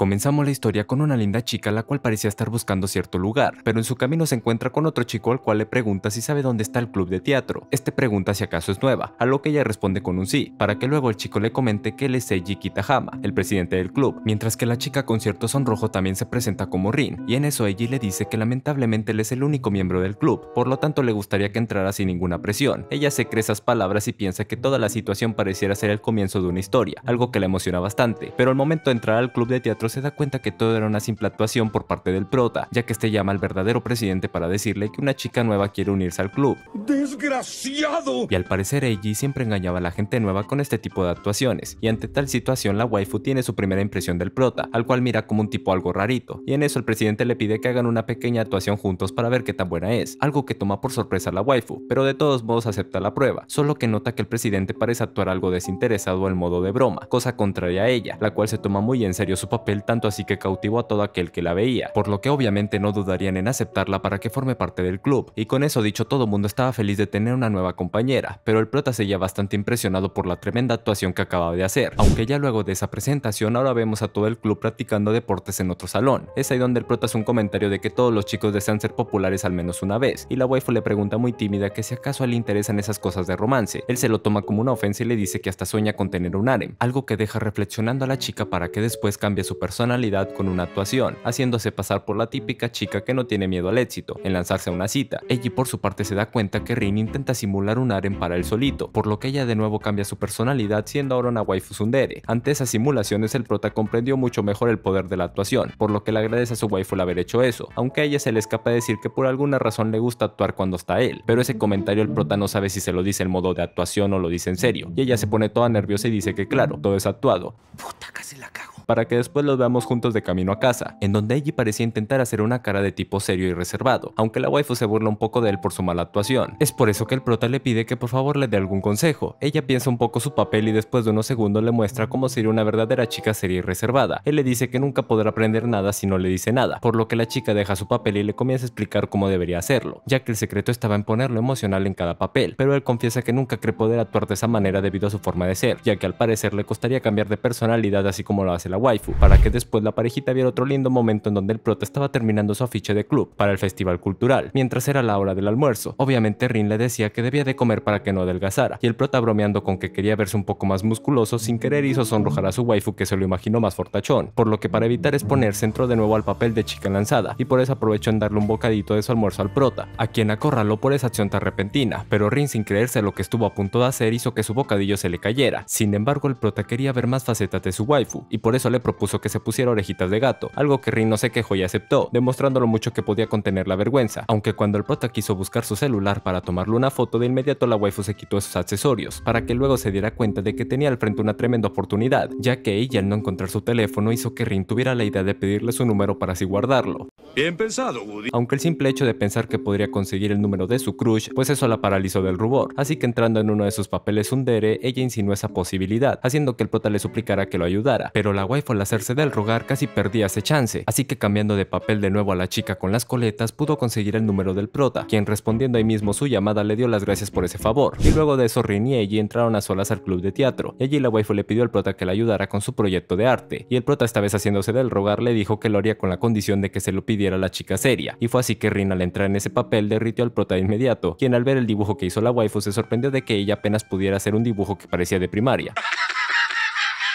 Comenzamos la historia con una linda chica la cual parecía estar buscando cierto lugar, pero en su camino se encuentra con otro chico al cual le pregunta si sabe dónde está el club de teatro. Este pregunta si acaso es nueva, a lo que ella responde con un sí, para que luego el chico le comente que él es Seiji Kitahama, el presidente del club, mientras que la chica con cierto sonrojo también se presenta como Rin, y en eso Eiji le dice que lamentablemente él es el único miembro del club, por lo tanto le gustaría que entrara sin ninguna presión. Ella se cree esas palabras y piensa que toda la situación pareciera ser el comienzo de una historia, algo que la emociona bastante, pero al momento de entrar al club de teatro se da cuenta que todo era una simple actuación por parte del prota, ya que este llama al verdadero presidente para decirle que una chica nueva quiere unirse al club. ¡Desgraciado! Y al parecer Eiji siempre engañaba a la gente nueva con este tipo de actuaciones, y ante tal situación la waifu tiene su primera impresión del prota, al cual mira como un tipo algo rarito, y en eso el presidente le pide que hagan una pequeña actuación juntos para ver qué tan buena es, algo que toma por sorpresa a la waifu, pero de todos modos acepta la prueba, solo que nota que el presidente parece actuar algo desinteresado al modo de broma, cosa contraria a ella, la cual se toma muy en serio su papel tanto así que cautivó a todo aquel que la veía, por lo que obviamente no dudarían en aceptarla para que forme parte del club, y con eso dicho todo mundo estaba feliz de tener una nueva compañera, pero el prota seguía bastante impresionado por la tremenda actuación que acababa de hacer, aunque ya luego de esa presentación ahora vemos a todo el club practicando deportes en otro salón, es ahí donde el prota hace un comentario de que todos los chicos desean ser populares al menos una vez, y la waifu le pregunta muy tímida que si acaso le interesan esas cosas de romance, él se lo toma como una ofensa y le dice que hasta sueña con tener un harem, algo que deja reflexionando a la chica para que después cambie su personalidad con una actuación, haciéndose pasar por la típica chica que no tiene miedo al éxito, en lanzarse a una cita. Eiji por su parte se da cuenta que Rin intenta simular un aren para él solito, por lo que ella de nuevo cambia su personalidad siendo ahora una waifu tsundere. Ante esas simulaciones el prota comprendió mucho mejor el poder de la actuación, por lo que le agradece a su waifu el haber hecho eso, aunque a ella se le escapa decir que por alguna razón le gusta actuar cuando está él, pero ese comentario el prota no sabe si se lo dice en modo de actuación o lo dice en serio, y ella se pone toda nerviosa y dice que claro, todo es actuado. Puta, casi la cago. Para que después lo vamos juntos de camino a casa, en donde Eiji parecía intentar hacer una cara de tipo serio y reservado, aunque la waifu se burla un poco de él por su mala actuación. Es por eso que el prota le pide que por favor le dé algún consejo. Ella piensa un poco su papel y después de unos segundos le muestra cómo sería una verdadera chica seria y reservada. Él le dice que nunca podrá aprender nada si no le dice nada, por lo que la chica deja su papel y le comienza a explicar cómo debería hacerlo, ya que el secreto estaba en ponerlo emocional en cada papel, pero él confiesa que nunca cree poder actuar de esa manera debido a su forma de ser, ya que al parecer le costaría cambiar de personalidad así como lo hace la waifu, para que después la parejita viera otro lindo momento en donde el prota estaba terminando su afiche de club para el festival cultural, mientras era la hora del almuerzo. Obviamente Rin le decía que debía de comer para que no adelgazara, y el prota bromeando con que quería verse un poco más musculoso sin querer hizo sonrojar a su waifu que se lo imaginó más fortachón, por lo que para evitar exponerse entró de nuevo al papel de chica lanzada, y por eso aprovechó en darle un bocadito de su almuerzo al prota, a quien acorraló por esa acción tan repentina, pero Rin sin creerse lo que estuvo a punto de hacer hizo que su bocadillo se le cayera. Sin embargo el prota quería ver más facetas de su waifu, y por eso le propuso que se pusiera orejitas de gato, algo que Rin no se quejó y aceptó, demostrando lo mucho que podía contener la vergüenza, aunque cuando el prota quiso buscar su celular para tomarle una foto, de inmediato la waifu se quitó sus accesorios, para que luego se diera cuenta de que tenía al frente una tremenda oportunidad, ya que ella al no encontrar su teléfono hizo que Rin tuviera la idea de pedirle su número para así guardarlo. Bien pensado, Aunque el simple hecho de pensar que podría conseguir el número de su crush, pues eso la paralizó del rubor, así que entrando en uno de sus papeles hundere, ella insinuó esa posibilidad, haciendo que el prota le suplicara que lo ayudara, pero la waifu al hacerse del rogar casi perdía ese chance, así que cambiando de papel de nuevo a la chica con las coletas pudo conseguir el número del prota, quien respondiendo ahí mismo su llamada le dio las gracias por ese favor, y luego de eso Rin y Eiji entraron a solas al club de teatro, y allí la waifu le pidió al prota que la ayudara con su proyecto de arte, y el prota esta vez haciéndose del rogar le dijo que lo haría con la condición de que se lo pidiera la chica seria, y fue así que Rin al entrar en ese papel derritió al prota de inmediato, quien al ver el dibujo que hizo la waifu se sorprendió de que ella apenas pudiera hacer un dibujo que parecía de primaria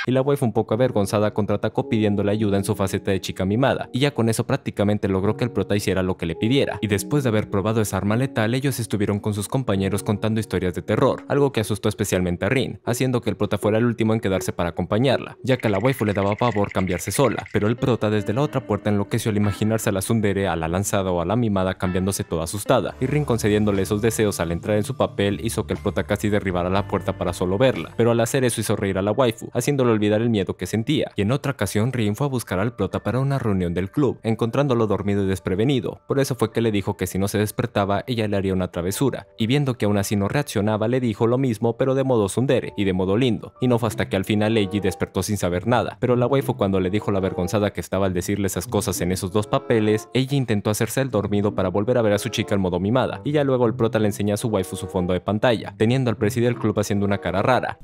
y la waifu un poco avergonzada contraatacó pidiéndole ayuda en su faceta de chica mimada, y ya con eso prácticamente logró que el prota hiciera lo que le pidiera, y después de haber probado esa arma letal ellos estuvieron con sus compañeros contando historias de terror, algo que asustó especialmente a Rin, haciendo que el prota fuera el último en quedarse para acompañarla, ya que a la waifu le daba favor cambiarse sola, pero el prota desde la otra puerta enloqueció al imaginarse a la sundere, a la lanzada o a la mimada cambiándose toda asustada, y Rin concediéndole esos deseos al entrar en su papel hizo que el prota casi derribara la puerta para solo verla, pero al hacer eso hizo reír a la waifu, haciéndolo olvidar el miedo que sentía, y en otra ocasión Rin fue a buscar al prota para una reunión del club, encontrándolo dormido y desprevenido, por eso fue que le dijo que si no se despertaba ella le haría una travesura, y viendo que aún así no reaccionaba le dijo lo mismo pero de modo sundere y de modo lindo, y no fue hasta que al final Eiji despertó sin saber nada, pero la waifu cuando le dijo la vergonzada que estaba al decirle esas cosas en esos dos papeles, ella intentó hacerse el dormido para volver a ver a su chica al modo mimada, y ya luego el prota le enseña a su waifu su fondo de pantalla, teniendo al presidente del club haciendo una cara rara,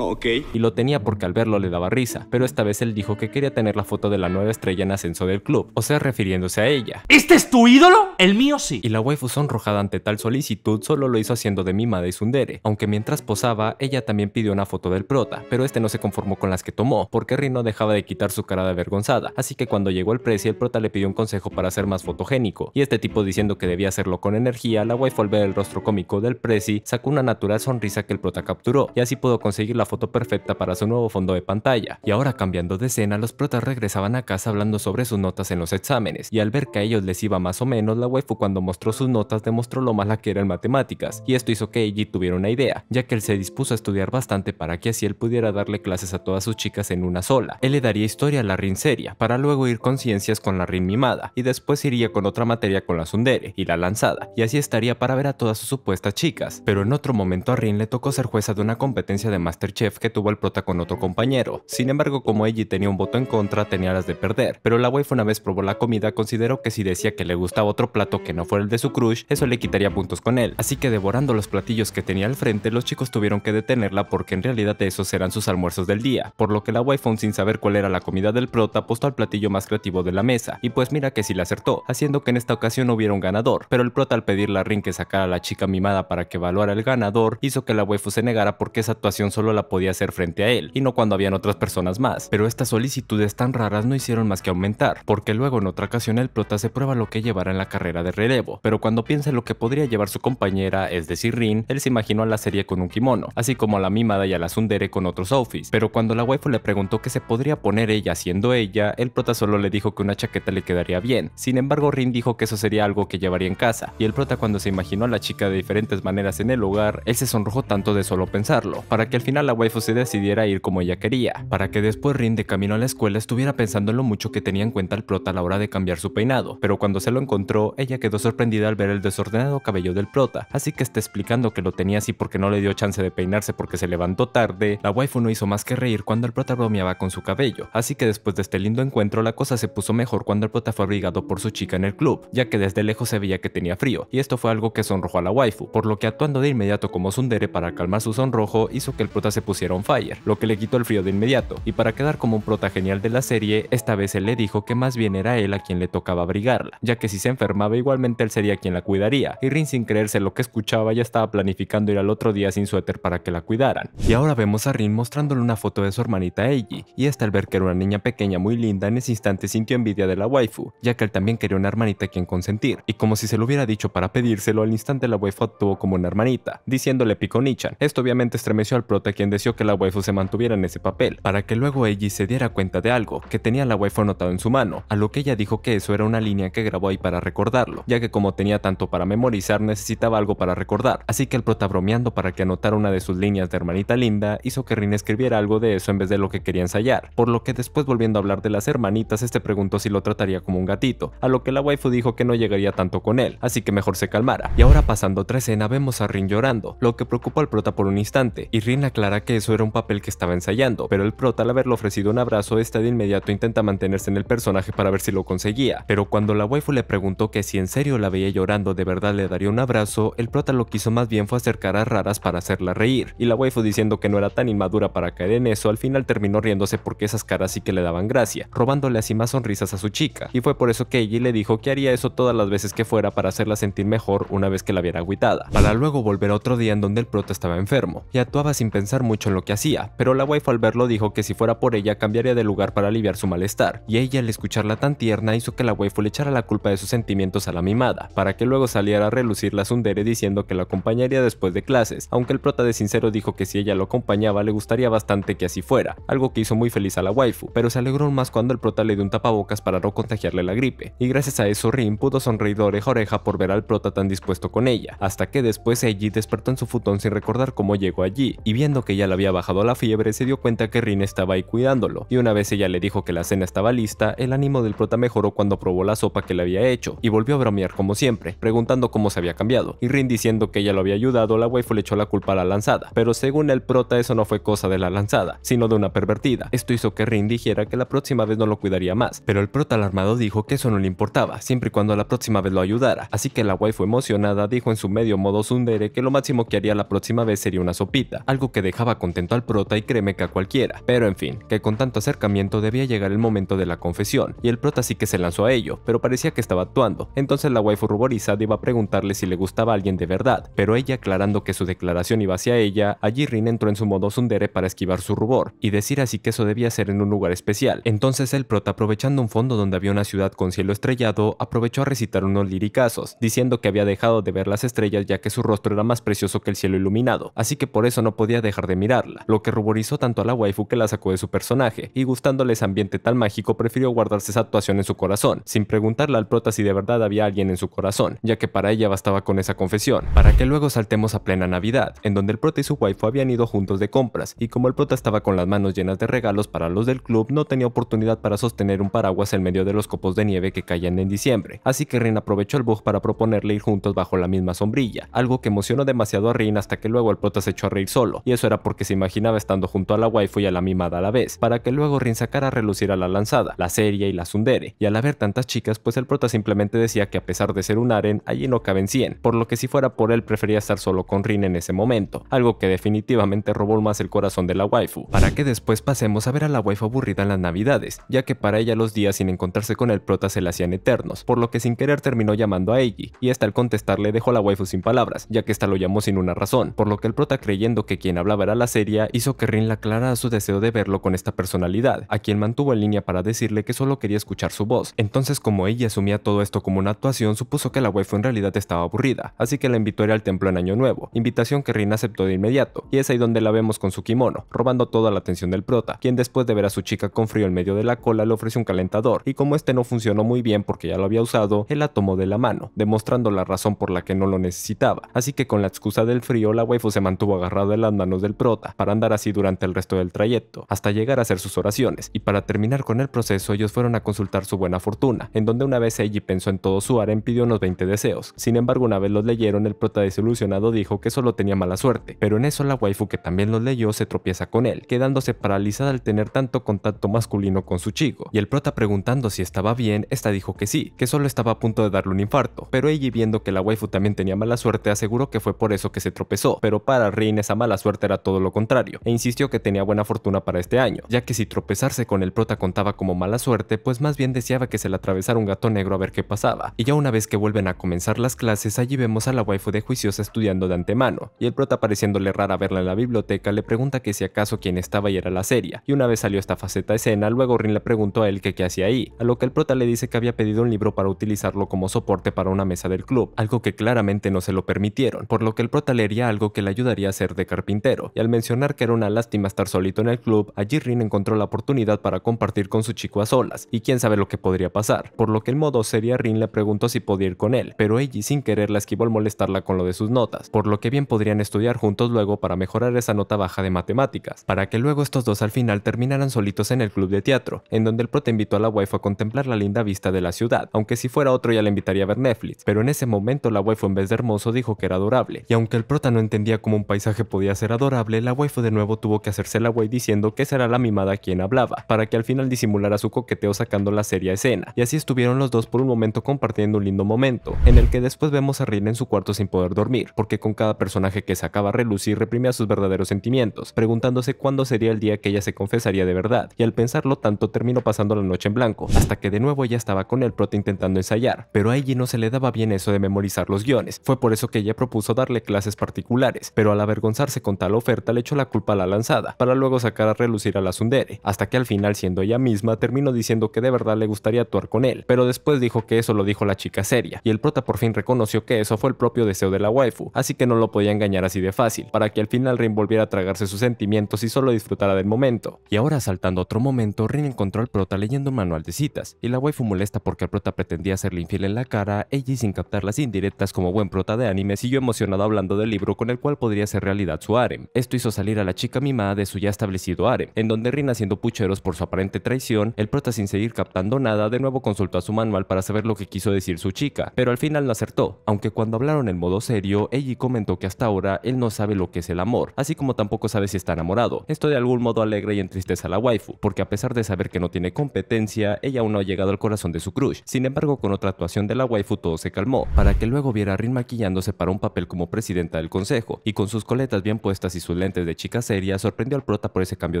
Ok. Y lo tenía porque al verlo le daba risa, pero esta vez él dijo que quería tener la foto de la nueva estrella en ascenso del club, o sea, refiriéndose a ella. ¿Este es tu ídolo? El mío sí. Y la waifu sonrojada ante tal solicitud solo lo hizo haciendo de mima de Sundere, aunque mientras posaba, ella también pidió una foto del prota, pero este no se conformó con las que tomó, porque Rin no dejaba de quitar su cara de avergonzada, así que cuando llegó el prezi, el prota le pidió un consejo para ser más fotogénico, y este tipo diciendo que debía hacerlo con energía, la waifu al ver el rostro cómico del prezi sacó una natural sonrisa que el prota capturó, y así pudo conseguir la foto perfecta para su nuevo fondo de pantalla. Y ahora cambiando de escena, los protas regresaban a casa hablando sobre sus notas en los exámenes, y al ver que a ellos les iba más o menos, la waifu cuando mostró sus notas demostró lo mala que era en matemáticas, y esto hizo que Eiji tuviera una idea, ya que él se dispuso a estudiar bastante para que así él pudiera darle clases a todas sus chicas en una sola. Él le daría historia a la Rin seria, para luego ir con ciencias con la Rin mimada, y después iría con otra materia con la Sundere y la lanzada, y así estaría para ver a todas sus supuestas chicas. Pero en otro momento a Rin le tocó ser jueza de una competencia de master chef que tuvo el prota con otro compañero. Sin embargo, como ella tenía un voto en contra, tenía las de perder, pero la wife una vez probó la comida, consideró que si decía que le gustaba otro plato que no fuera el de su crush, eso le quitaría puntos con él. Así que devorando los platillos que tenía al frente, los chicos tuvieron que detenerla porque en realidad esos eran sus almuerzos del día, por lo que la wife sin saber cuál era la comida del prota, apostó al platillo más creativo de la mesa, y pues mira que sí la acertó, haciendo que en esta ocasión no hubiera un ganador, pero el prota al pedirle a Rin que sacara a la chica mimada para que evaluara el ganador, hizo que la waifu se negara porque esa actuación solo la podía hacer frente a él, y no cuando habían otras personas más. Pero estas solicitudes tan raras no hicieron más que aumentar, porque luego en otra ocasión el prota se prueba lo que llevará en la carrera de relevo, pero cuando piensa en lo que podría llevar su compañera, es decir Rin, él se imaginó a la serie con un kimono, así como a la mimada y a la sundere con otros outfits, pero cuando la waifu le preguntó qué se podría poner ella siendo ella, el prota solo le dijo que una chaqueta le quedaría bien, sin embargo Rin dijo que eso sería algo que llevaría en casa, y el prota cuando se imaginó a la chica de diferentes maneras en el hogar, él se sonrojó tanto de solo pensarlo, para que al final la waifu se decidiera a ir como ella quería, para que después Rin de camino a la escuela estuviera pensando en lo mucho que tenía en cuenta el prota a la hora de cambiar su peinado, pero cuando se lo encontró, ella quedó sorprendida al ver el desordenado cabello del prota, así que está explicando que lo tenía así porque no le dio chance de peinarse porque se levantó tarde, la waifu no hizo más que reír cuando el prota bromeaba con su cabello, así que después de este lindo encuentro la cosa se puso mejor cuando el prota fue abrigado por su chica en el club, ya que desde lejos se veía que tenía frío, y esto fue algo que sonrojó a la waifu, por lo que actuando de inmediato como Sundere para calmar su sonrojo hizo que el prota se Pusieron fire, lo que le quitó el frío de inmediato, y para quedar como un prota genial de la serie, esta vez él le dijo que más bien era él a quien le tocaba abrigarla, ya que si se enfermaba igualmente él sería quien la cuidaría, y Rin sin creerse lo que escuchaba ya estaba planificando ir al otro día sin suéter para que la cuidaran. Y ahora vemos a Rin mostrándole una foto de su hermanita Eiji, y hasta al ver que era una niña pequeña muy linda en ese instante sintió envidia de la waifu, ya que él también quería una hermanita a quien consentir, y como si se lo hubiera dicho para pedírselo, al instante la waifu actuó como una hermanita, diciéndole pico nichan, Esto obviamente estremeció al prota quien deseó que la waifu se mantuviera en ese papel, para que luego ella se diera cuenta de algo que tenía la waifu anotado en su mano, a lo que ella dijo que eso era una línea que grabó ahí para recordarlo, ya que como tenía tanto para memorizar necesitaba algo para recordar, así que el prota bromeando para que anotara una de sus líneas de hermanita linda hizo que Rin escribiera algo de eso en vez de lo que quería ensayar, por lo que después volviendo a hablar de las hermanitas este preguntó si lo trataría como un gatito, a lo que la waifu dijo que no llegaría tanto con él, así que mejor se calmara. Y ahora pasando otra escena vemos a Rin llorando, lo que preocupó al prota por un instante, y Rin aclara que eso era un papel que estaba ensayando, pero el prota al haberle ofrecido un abrazo, esta de inmediato intenta mantenerse en el personaje para ver si lo conseguía, pero cuando la waifu le preguntó que si en serio la veía llorando de verdad le daría un abrazo, el prota lo que más bien fue acercar a raras para hacerla reír, y la waifu diciendo que no era tan inmadura para caer en eso, al final terminó riéndose porque esas caras sí que le daban gracia, robándole así más sonrisas a su chica, y fue por eso que ella le dijo que haría eso todas las veces que fuera para hacerla sentir mejor una vez que la viera agüitada, para luego volver a otro día en donde el prota estaba enfermo, y actuaba sin pensar mucho mucho en lo que hacía, pero la waifu al verlo dijo que si fuera por ella cambiaría de lugar para aliviar su malestar, y ella al escucharla tan tierna hizo que la waifu le echara la culpa de sus sentimientos a la mimada, para que luego saliera a relucir la tsundere diciendo que la acompañaría después de clases, aunque el prota de sincero dijo que si ella lo acompañaba le gustaría bastante que así fuera, algo que hizo muy feliz a la waifu, pero se alegró más cuando el prota le dio un tapabocas para no contagiarle la gripe, y gracias a eso Rin pudo sonreír de oreja a oreja por ver al prota tan dispuesto con ella, hasta que después Eiji despertó en su futón sin recordar cómo llegó allí, y viendo que ya le había bajado la fiebre, se dio cuenta que Rin estaba ahí cuidándolo, y una vez ella le dijo que la cena estaba lista, el ánimo del prota mejoró cuando probó la sopa que le había hecho, y volvió a bromear como siempre, preguntando cómo se había cambiado, y Rin diciendo que ella lo había ayudado, la waifu le echó la culpa a la lanzada, pero según el prota eso no fue cosa de la lanzada, sino de una pervertida. Esto hizo que Rin dijera que la próxima vez no lo cuidaría más, pero el prota alarmado dijo que eso no le importaba, siempre y cuando la próxima vez lo ayudara, así que la waifu emocionada dijo en su medio modo sundere que lo máximo que haría la próxima vez sería una sopita, algo que dejaba contento al prota y créeme que a cualquiera. Pero en fin, que con tanto acercamiento debía llegar el momento de la confesión, y el prota sí que se lanzó a ello, pero parecía que estaba actuando. Entonces la waifu ruborizada iba a preguntarle si le gustaba a alguien de verdad, pero ella aclarando que su declaración iba hacia ella, allí Rin entró en su modo sundere para esquivar su rubor, y decir así que eso debía ser en un lugar especial. Entonces el prota aprovechando un fondo donde había una ciudad con cielo estrellado, aprovechó a recitar unos liricazos, diciendo que había dejado de ver las estrellas ya que su rostro era más precioso que el cielo iluminado, así que por eso no podía dejar de mirarla, lo que ruborizó tanto a la waifu que la sacó de su personaje, y gustándole ese ambiente tan mágico prefirió guardarse esa actuación en su corazón, sin preguntarle al prota si de verdad había alguien en su corazón, ya que para ella bastaba con esa confesión, para que luego saltemos a plena Navidad, en donde el prota y su waifu habían ido juntos de compras, y como el prota estaba con las manos llenas de regalos para los del club, no tenía oportunidad para sostener un paraguas en medio de los copos de nieve que caían en diciembre, así que Rin aprovechó el bug para proponerle ir juntos bajo la misma sombrilla, algo que emocionó demasiado a Rin hasta que luego el prota se echó a reír solo, y eso era por porque se imaginaba estando junto a la waifu y a la mimada a la vez, para que luego Rin sacara a relucir a la lanzada, la serie y la sundere, y al haber tantas chicas, pues el prota simplemente decía que a pesar de ser un aren, allí no caben 100, por lo que si fuera por él prefería estar solo con Rin en ese momento, algo que definitivamente robó más el corazón de la waifu, para que después pasemos a ver a la waifu aburrida en las navidades, ya que para ella los días sin encontrarse con el prota se le hacían eternos, por lo que sin querer terminó llamando a Eiji, y hasta al contestarle dejó a la waifu sin palabras, ya que esta lo llamó sin una razón, por lo que el prota creyendo que quien hablaba era la serie hizo que Rin la aclarara su deseo de verlo con esta personalidad, a quien mantuvo en línea para decirle que solo quería escuchar su voz. Entonces, como ella asumía todo esto como una actuación, supuso que la waifu en realidad estaba aburrida, así que la invitó a ir al templo en Año Nuevo, invitación que Rin aceptó de inmediato, y es ahí donde la vemos con su kimono, robando toda la atención del prota, quien después de ver a su chica con frío en medio de la cola le ofrece un calentador, y como este no funcionó muy bien porque ya lo había usado, él la tomó de la mano, demostrando la razón por la que no lo necesitaba, así que con la excusa del frío la waifu se mantuvo agarrada en las manos del prota para andar así durante el resto del trayecto, hasta llegar a hacer sus oraciones, y para terminar con el proceso ellos fueron a consultar su buena fortuna, en donde una vez Eiji pensó en todo su y pidió unos 20 deseos, sin embargo una vez los leyeron el prota desilusionado dijo que solo tenía mala suerte, pero en eso la waifu que también los leyó se tropieza con él, quedándose paralizada al tener tanto contacto masculino con su chico, y el prota preguntando si estaba bien, esta dijo que sí, que solo estaba a punto de darle un infarto, pero Eiji viendo que la waifu también tenía mala suerte aseguró que fue por eso que se tropezó, pero para Rin esa mala suerte era todo todo lo contrario, e insistió que tenía buena fortuna para este año, ya que si tropezarse con el prota contaba como mala suerte, pues más bien deseaba que se le atravesara un gato negro a ver qué pasaba, y ya una vez que vuelven a comenzar las clases, allí vemos a la waifu de juiciosa estudiando de antemano, y el prota pareciéndole rara verla en la biblioteca, le pregunta que si acaso quién estaba y era la serie, y una vez salió esta faceta escena, luego Rin le preguntó a él que qué hacía ahí, a lo que el prota le dice que había pedido un libro para utilizarlo como soporte para una mesa del club, algo que claramente no se lo permitieron, por lo que el prota leería algo que le ayudaría a ser de carpintero, al mencionar que era una lástima estar solito en el club, allí Rin encontró la oportunidad para compartir con su chico a solas, y quién sabe lo que podría pasar, por lo que el modo sería Rin le preguntó si podía ir con él, pero Eiji sin querer la esquivó al molestarla con lo de sus notas, por lo que bien podrían estudiar juntos luego para mejorar esa nota baja de matemáticas, para que luego estos dos al final terminaran solitos en el club de teatro, en donde el prota invitó a la waifu a contemplar la linda vista de la ciudad, aunque si fuera otro ya la invitaría a ver Netflix, pero en ese momento la waifu en vez de hermoso dijo que era adorable, y aunque el prota no entendía cómo un paisaje podía ser adorable, la waifu de nuevo tuvo que hacerse la wey diciendo que será la mimada quien hablaba, para que al final disimulara su coqueteo sacando la seria escena, y así estuvieron los dos por un momento compartiendo un lindo momento, en el que después vemos a Rin en su cuarto sin poder dormir, porque con cada personaje que sacaba a relucir reprimía sus verdaderos sentimientos, preguntándose cuándo sería el día que ella se confesaría de verdad, y al pensarlo tanto terminó pasando la noche en blanco, hasta que de nuevo ella estaba con el prota intentando ensayar, pero a ella no se le daba bien eso de memorizar los guiones, fue por eso que ella propuso darle clases particulares, pero al avergonzarse con tal oferta tal le la culpa a la lanzada, para luego sacar a relucir a la Sundere, hasta que al final, siendo ella misma, terminó diciendo que de verdad le gustaría actuar con él, pero después dijo que eso lo dijo la chica seria, y el prota por fin reconoció que eso fue el propio deseo de la waifu, así que no lo podía engañar así de fácil, para que al final Rin volviera a tragarse sus sentimientos y solo disfrutara del momento. Y ahora saltando otro momento, Rin encontró al prota leyendo un manual de citas, y la waifu molesta porque el prota pretendía hacerle infiel en la cara, ella sin captar las indirectas como buen prota de anime siguió emocionado hablando del libro con el cual podría ser realidad su harem hizo salir a la chica mimada de su ya establecido harem, en donde Rin haciendo pucheros por su aparente traición, el prota sin seguir captando nada, de nuevo consultó a su manual para saber lo que quiso decir su chica, pero al final no acertó, aunque cuando hablaron en modo serio, Eiji comentó que hasta ahora él no sabe lo que es el amor, así como tampoco sabe si está enamorado. Esto de algún modo alegra y entristece a la waifu, porque a pesar de saber que no tiene competencia, ella aún no ha llegado al corazón de su crush. Sin embargo, con otra actuación de la waifu todo se calmó, para que luego viera a Rin maquillándose para un papel como presidenta del consejo, y con sus coletas bien puestas y su lentes de chica seria sorprendió al prota por ese cambio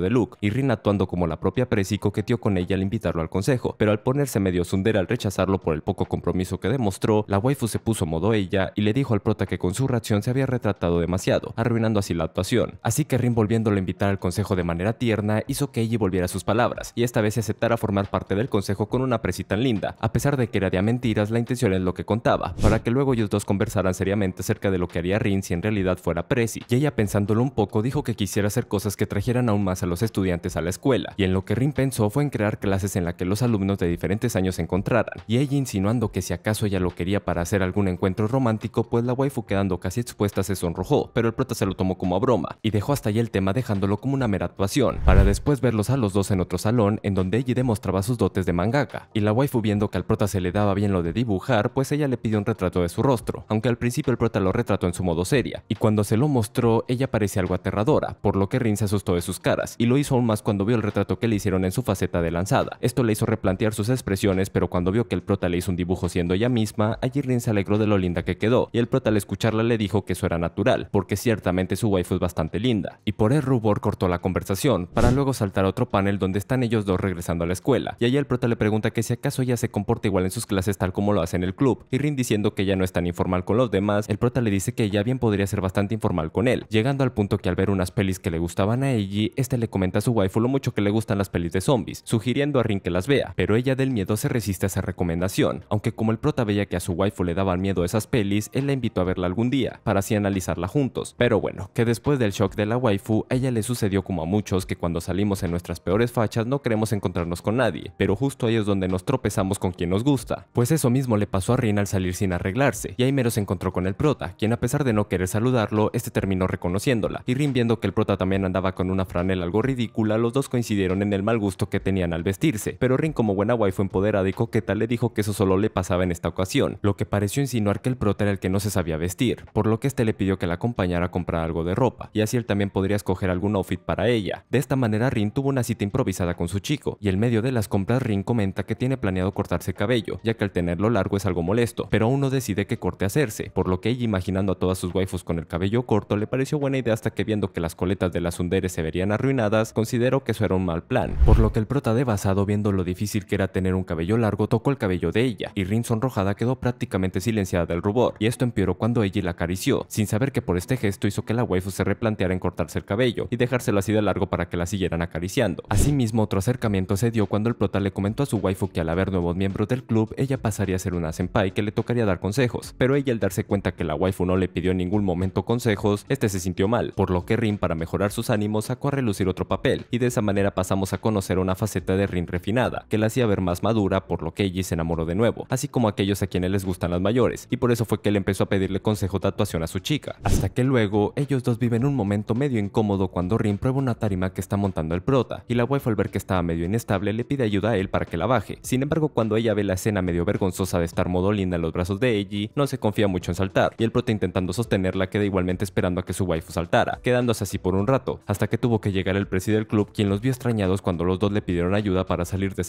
de look, y Rin actuando como la propia Prezi coqueteó con ella al invitarlo al consejo, pero al ponerse medio sundera al rechazarlo por el poco compromiso que demostró, la waifu se puso modo ella y le dijo al prota que con su reacción se había retratado demasiado, arruinando así la actuación. Así que Rin volviéndolo a invitar al consejo de manera tierna, hizo que ella volviera a sus palabras, y esta vez se aceptara formar parte del consejo con una Prezi tan linda, a pesar de que era de mentiras, la intención es lo que contaba, para que luego ellos dos conversaran seriamente acerca de lo que haría Rin si en realidad fuera Prezi, y ella pensándolo un poco dijo que quisiera hacer cosas que trajeran aún más a los estudiantes a la escuela, y en lo que Rin pensó fue en crear clases en las que los alumnos de diferentes años se encontraran, y ella insinuando que si acaso ella lo quería para hacer algún encuentro romántico, pues la waifu quedando casi expuesta se sonrojó, pero el prota se lo tomó como a broma, y dejó hasta ahí el tema dejándolo como una mera actuación, para después verlos a los dos en otro salón, en donde ella demostraba sus dotes de mangaka, y la waifu viendo que al prota se le daba bien lo de dibujar, pues ella le pidió un retrato de su rostro, aunque al principio el prota lo retrató en su modo seria, y cuando se lo mostró, ella parecía aterradora, por lo que Rin se asustó de sus caras, y lo hizo aún más cuando vio el retrato que le hicieron en su faceta de lanzada. Esto le hizo replantear sus expresiones, pero cuando vio que el prota le hizo un dibujo siendo ella misma, allí Rin se alegró de lo linda que quedó, y el prota al escucharla le dijo que eso era natural, porque ciertamente su waifu es bastante linda. Y por el rubor cortó la conversación, para luego saltar a otro panel donde están ellos dos regresando a la escuela, y allí el prota le pregunta que si acaso ella se comporta igual en sus clases tal como lo hace en el club, y Rin diciendo que ella no es tan informal con los demás, el prota le dice que ella bien podría ser bastante informal con él, llegando al punto que al ver unas pelis que le gustaban a Eiji, este le comenta a su waifu lo mucho que le gustan las pelis de zombies, sugiriendo a Rin que las vea, pero ella del miedo se resiste a esa recomendación, aunque como el prota veía que a su waifu le daban miedo esas pelis, él la invitó a verla algún día, para así analizarla juntos, pero bueno, que después del shock de la waifu, a ella le sucedió como a muchos que cuando salimos en nuestras peores fachas no queremos encontrarnos con nadie, pero justo ahí es donde nos tropezamos con quien nos gusta, pues eso mismo le pasó a Rin al salir sin arreglarse, y ahí mero se encontró con el prota, quien a pesar de no querer saludarlo, este terminó reconociéndola, y Rin viendo que el prota también andaba con una franela algo ridícula, los dos coincidieron en el mal gusto que tenían al vestirse, pero Rin como buena waifu empoderada y coqueta le dijo que eso solo le pasaba en esta ocasión, lo que pareció insinuar que el prota era el que no se sabía vestir, por lo que este le pidió que la acompañara a comprar algo de ropa, y así él también podría escoger algún outfit para ella. De esta manera Rin tuvo una cita improvisada con su chico, y en medio de las compras Rin comenta que tiene planeado cortarse cabello, ya que al tenerlo largo es algo molesto, pero aún no decide que corte hacerse, por lo que ella imaginando a todas sus waifus con el cabello corto le pareció buena idea hasta que viendo que las coletas de las hunderes se verían arruinadas, consideró que eso era un mal plan, por lo que el prota de basado, viendo lo difícil que era tener un cabello largo, tocó el cabello de ella, y Rin sonrojada quedó prácticamente silenciada del rubor, y esto empeoró cuando ella la acarició, sin saber que por este gesto hizo que la waifu se replanteara en cortarse el cabello y dejárselo así de largo para que la siguieran acariciando. Asimismo, otro acercamiento se dio cuando el prota le comentó a su waifu que al haber nuevos miembros del club, ella pasaría a ser una senpai que le tocaría dar consejos, pero ella al darse cuenta que la waifu no le pidió en ningún momento consejos, este se sintió mal, lo que Rin para mejorar sus ánimos sacó a relucir otro papel, y de esa manera pasamos a conocer una faceta de Rin refinada, que la hacía ver más madura, por lo que Eiji se enamoró de nuevo, así como aquellos a quienes les gustan las mayores, y por eso fue que él empezó a pedirle consejo de actuación a su chica, hasta que luego ellos dos viven un momento medio incómodo cuando Rin prueba una tarima que está montando el prota, y la waifu al ver que estaba medio inestable le pide ayuda a él para que la baje, sin embargo cuando ella ve la escena medio vergonzosa de estar modo linda en los brazos de Eiji, no se confía mucho en saltar, y el prota intentando sostenerla queda igualmente esperando a que su waifu saltara, quedándose así por un rato, hasta que tuvo que llegar el presidente del club quien los vio extrañados cuando los dos le pidieron ayuda para salir de